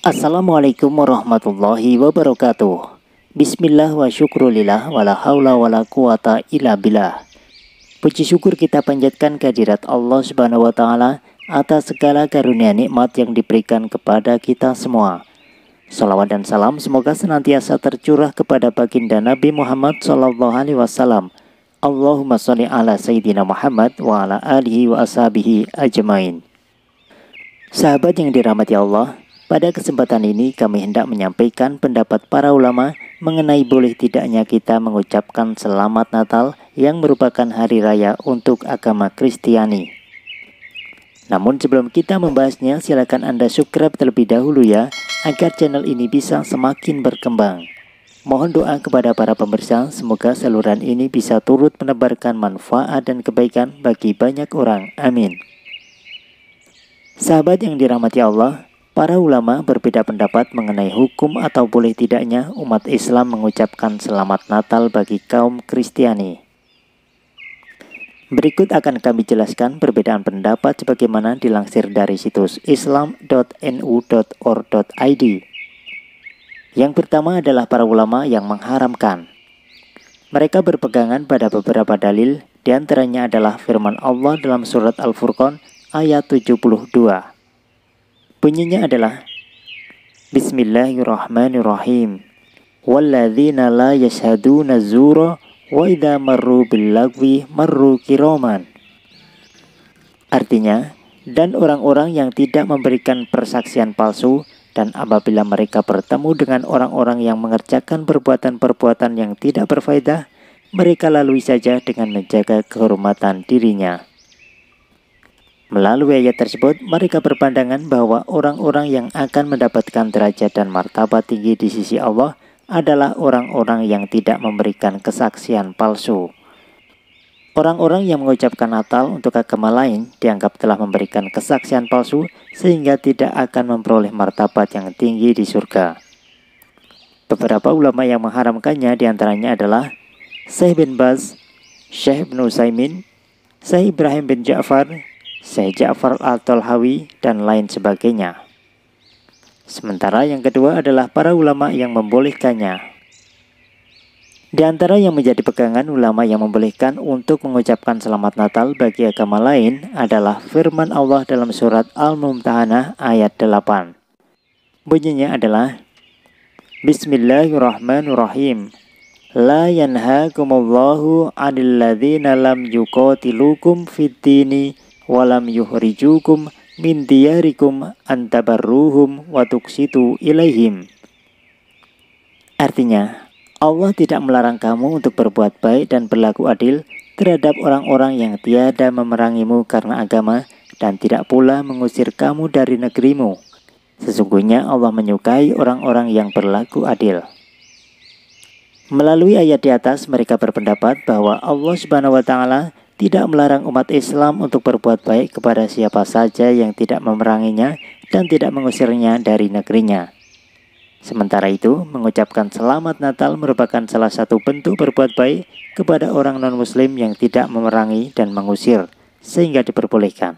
Assalamualaikum warahmatullahi wabarakatuh Bismillah wa syukrulillah la hawla la quwata illa billah Puji syukur kita panjatkan kehadirat Allah subhanahu wa ta'ala Atas segala karunia nikmat yang diberikan kepada kita semua Salawat dan salam semoga senantiasa tercurah kepada baginda Nabi Muhammad Sallallahu Alaihi Wasallam Allahumma salli ala Sayyidina Muhammad wa ala alihi wa ashabihi ajmain Sahabat yang dirahmati Allah, pada kesempatan ini kami hendak menyampaikan pendapat para ulama mengenai boleh tidaknya kita mengucapkan selamat Natal yang merupakan hari raya untuk agama Kristiani. Namun sebelum kita membahasnya silakan Anda subscribe terlebih dahulu ya agar channel ini bisa semakin berkembang. Mohon doa kepada para pemirsa semoga saluran ini bisa turut menebarkan manfaat dan kebaikan bagi banyak orang. Amin. Sahabat yang dirahmati Allah, Para ulama berbeda pendapat mengenai hukum atau boleh tidaknya umat Islam mengucapkan selamat Natal bagi kaum Kristiani. Berikut akan kami jelaskan perbedaan pendapat sebagaimana dilansir dari situs islam.nu.or.id. Yang pertama adalah para ulama yang mengharamkan. Mereka berpegangan pada beberapa dalil, diantaranya adalah firman Allah dalam surat Al-Furqan ayat 72 Bunyinya adalah Bismillahirrahmanirrahim. Walladzina la yashhaduna zura wa idza marru billagwi marru kiraman. Artinya, dan orang-orang yang tidak memberikan persaksian palsu dan apabila mereka bertemu dengan orang-orang yang mengerjakan perbuatan-perbuatan yang tidak berfaedah, mereka lalui saja dengan menjaga kehormatan dirinya. Melalui ayat tersebut, mereka berpandangan bahwa orang-orang yang akan mendapatkan derajat dan martabat tinggi di sisi Allah adalah orang-orang yang tidak memberikan kesaksian palsu. Orang-orang yang mengucapkan Natal untuk agama lain dianggap telah memberikan kesaksian palsu sehingga tidak akan memperoleh martabat yang tinggi di surga. Beberapa ulama yang mengharamkannya diantaranya adalah Syekh bin Baz, Syekh bin Usaimin, Syekh Ibrahim bin Ja'far, Syekh Ja'far al-Tolhawi, dan lain sebagainya. Sementara yang kedua adalah para ulama yang membolehkannya. Di antara yang menjadi pegangan ulama yang membolehkan untuk mengucapkan selamat Natal bagi agama lain adalah firman Allah dalam surat Al-Mumtahanah ayat 8. Bunyinya adalah Bismillahirrahmanirrahim. La yanhaakumullahu 'anil ladzina lam yuqatilukum fid-dini walam yuhrijukum min diyarikum antabarruhum watuksitu ilaihim. Artinya, Allah tidak melarang kamu untuk berbuat baik dan berlaku adil terhadap orang-orang yang tiada memerangimu karena agama dan tidak pula mengusir kamu dari negerimu. Sesungguhnya Allah menyukai orang-orang yang berlaku adil. Melalui ayat di atas mereka berpendapat bahwa Allah Subhanahu wa taala tidak melarang umat Islam untuk berbuat baik kepada siapa saja yang tidak memeranginya dan tidak mengusirnya dari negerinya. Sementara itu, mengucapkan selamat Natal merupakan salah satu bentuk berbuat baik kepada orang non-muslim yang tidak memerangi dan mengusir, sehingga diperbolehkan.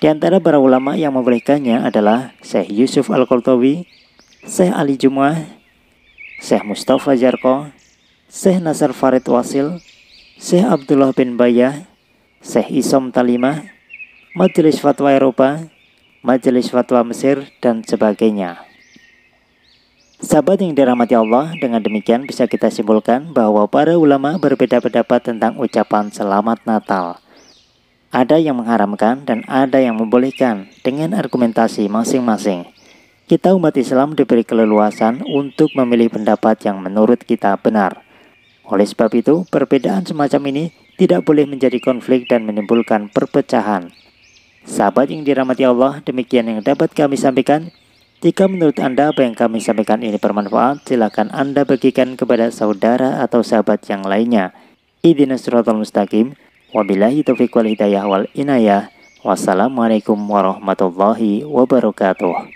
Di antara para ulama yang membolehkannya adalah Syekh Yusuf Al-Qurtawi, Syekh Ali Jumah, Syekh Mustafa Jarko, Syekh Nasar Farid Wasil, Syekh Abdullah bin Bayah, Syekh Isom Talimah, Majelis Fatwa Eropa, Majelis Fatwa Mesir, dan sebagainya. Sahabat yang dirahmati Allah, dengan demikian bisa kita simpulkan bahwa para ulama berbeda pendapat tentang ucapan selamat Natal. Ada yang mengharamkan dan ada yang membolehkan dengan argumentasi masing-masing. Kita umat Islam diberi keleluasan untuk memilih pendapat yang menurut kita benar. Oleh sebab itu, perbedaan semacam ini tidak boleh menjadi konflik dan menimbulkan perpecahan. Sahabat yang dirahmati Allah, demikian yang dapat kami sampaikan. Jika menurut Anda apa yang kami sampaikan ini bermanfaat, silakan Anda bagikan kepada saudara atau sahabat yang lainnya. Idina suratul mustaqim, wabillahi taufiq wal hidayah wal inayah, wassalamualaikum warahmatullahi wabarakatuh.